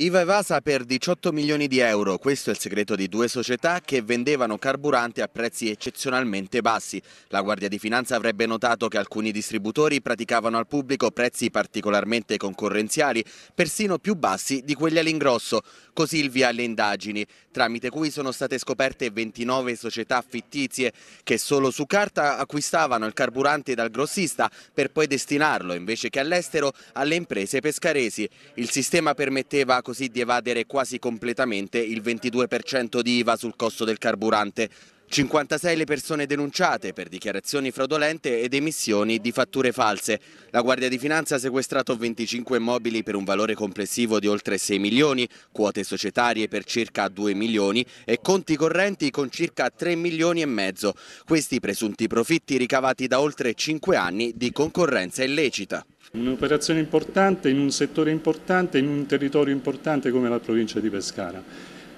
IVA Evasa per 18 milioni di euro, questo è il segreto di due società che vendevano carburante a prezzi eccezionalmente bassi. La Guardia di Finanza avrebbe notato che alcuni distributori praticavano al pubblico prezzi particolarmente concorrenziali, persino più bassi di quelli all'ingrosso. Così il via alle indagini, tramite cui sono state scoperte 29 società fittizie che solo su carta acquistavano il carburante dal grossista per poi destinarlo, invece che all'estero, alle imprese pescaresi. Il sistema permetteva così di evadere quasi completamente il 22% di IVA sul costo del carburante. 56 le persone denunciate per dichiarazioni fraudolente ed emissioni di fatture false. La Guardia di Finanza ha sequestrato 25 immobili per un valore complessivo di oltre 6 milioni, quote societarie per circa 2 milioni e conti correnti con circa 3 milioni e mezzo. Questi presunti profitti ricavati da oltre 5 anni di concorrenza illecita. Un'operazione importante in un settore importante, in un territorio importante come la provincia di Pescara.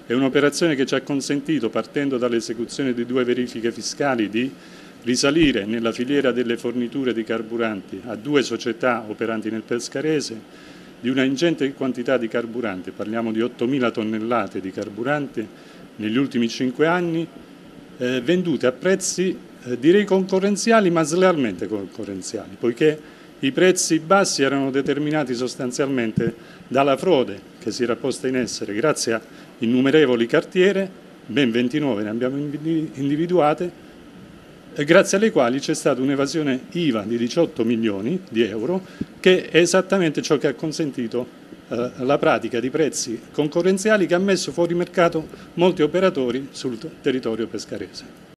È un'operazione che ci ha consentito, partendo dall'esecuzione di due verifiche fiscali, di risalire nella filiera delle forniture di carburanti a due società operanti nel pescarese di una ingente quantità di carburante, parliamo di 8.000 tonnellate di carburante negli ultimi 5 anni, eh, vendute a prezzi eh, direi concorrenziali ma slealmente concorrenziali, poiché i prezzi bassi erano determinati sostanzialmente dalla frode che si era posta in essere grazie a innumerevoli cartiere, ben 29 ne abbiamo individuate, grazie alle quali c'è stata un'evasione IVA di 18 milioni di euro, che è esattamente ciò che ha consentito eh, la pratica di prezzi concorrenziali che ha messo fuori mercato molti operatori sul territorio pescarese.